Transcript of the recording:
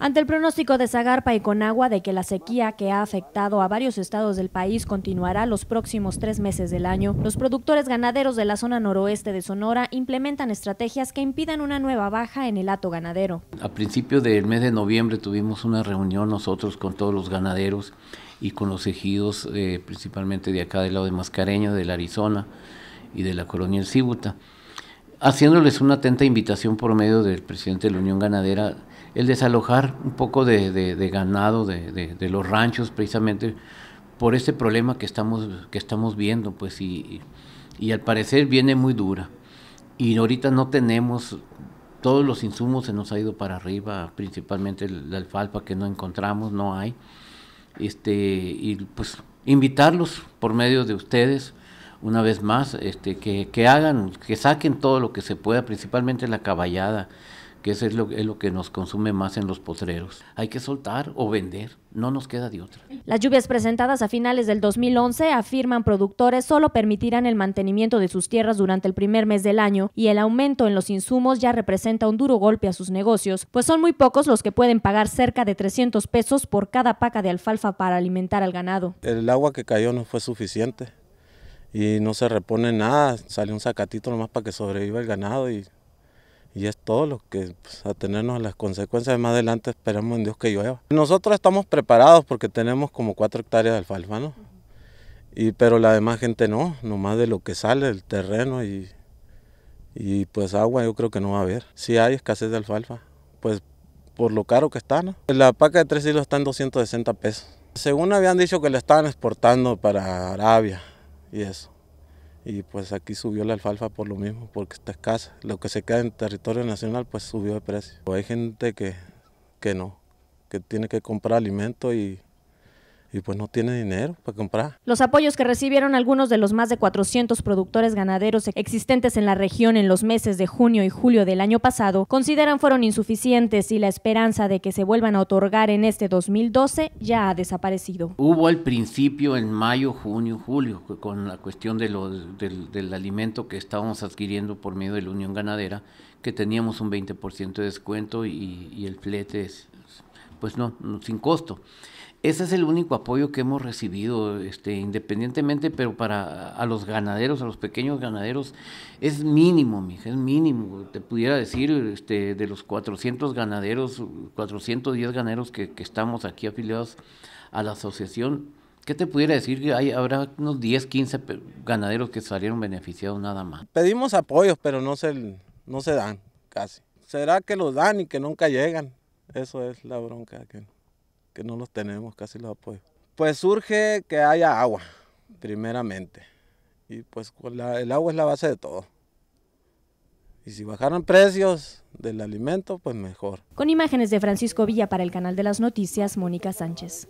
Ante el pronóstico de Zagarpa y Conagua de que la sequía que ha afectado a varios estados del país continuará los próximos tres meses del año, los productores ganaderos de la zona noroeste de Sonora implementan estrategias que impidan una nueva baja en el hato ganadero. A principios del mes de noviembre tuvimos una reunión nosotros con todos los ganaderos y con los ejidos, eh, principalmente de acá del lado de Mascareño, del Arizona y de la colonia El Cibuta haciéndoles una atenta invitación por medio del presidente de la Unión Ganadera, el desalojar un poco de, ganado de, los ranchos precisamente por este problema que estamos, viendo, pues, y, al parecer viene muy dura. Y ahorita no tenemos todos los insumos se nos ha ido para arriba, principalmente la alfalfa que no encontramos, no hay. Este, y pues invitarlos por medio de ustedes una vez más, este, que, hagan, que saquen todo lo que se pueda, principalmente la caballada, que es lo, es lo que nos consume más en los potreros. Hay que soltar o vender, no nos queda de otra. Las lluvias presentadas a finales del 2011, afirman productores, solo permitirán el mantenimiento de sus tierras durante el primer mes del año y el aumento en los insumos ya representa un duro golpe a sus negocios, pues son muy pocos los que pueden pagar cerca de 300 pesos por cada paca de alfalfa para alimentar al ganado. El agua que cayó no fue suficiente y no se repone nada, sale un sacatito nomás para que sobreviva el ganado y, y es todo lo que pues, a tenernos las consecuencias. Más adelante esperamos en Dios que llueva. Nosotros estamos preparados porque tenemos como cuatro hectáreas de alfalfa, ¿no? Y, pero la demás gente no, nomás de lo que sale, el terreno y, y pues agua yo creo que no va a haber. Si hay escasez de alfalfa, pues por lo caro que está, ¿no? La paca de Tres hilos está en 260 pesos. Según habían dicho que la estaban exportando para Arabia, y eso. Y pues aquí subió la alfalfa por lo mismo, porque está escasa. Lo que se queda en territorio nacional pues subió de precio. Hay gente que, que no, que tiene que comprar alimento y y pues no tiene dinero para comprar. Los apoyos que recibieron algunos de los más de 400 productores ganaderos existentes en la región en los meses de junio y julio del año pasado consideran fueron insuficientes y la esperanza de que se vuelvan a otorgar en este 2012 ya ha desaparecido. Hubo al principio en mayo, junio, julio con la cuestión de del, alimento que estábamos adquiriendo por medio de la Unión Ganadera que teníamos un 20% de descuento y, y el flete es pues no, sin costo. Ese es el único apoyo que hemos recibido, este, independientemente, pero para a los ganaderos, a los pequeños ganaderos, es mínimo, mija, es mínimo. Te pudiera decir, este, de los 400 ganaderos, 410 ganaderos que, estamos aquí afiliados a la asociación, ¿Qué te pudiera decir? que hay, habrá unos 10, 15 ganaderos que salieron beneficiados nada más. Pedimos apoyos, pero no se, no se dan casi. ¿Será que los dan y que nunca llegan? Eso es la bronca, que, que no los tenemos casi los apoyo. Pues surge que haya agua, primeramente. Y pues el agua es la base de todo. Y si bajaran precios del alimento, pues mejor. Con imágenes de Francisco Villa para el canal de las noticias, Mónica Sánchez.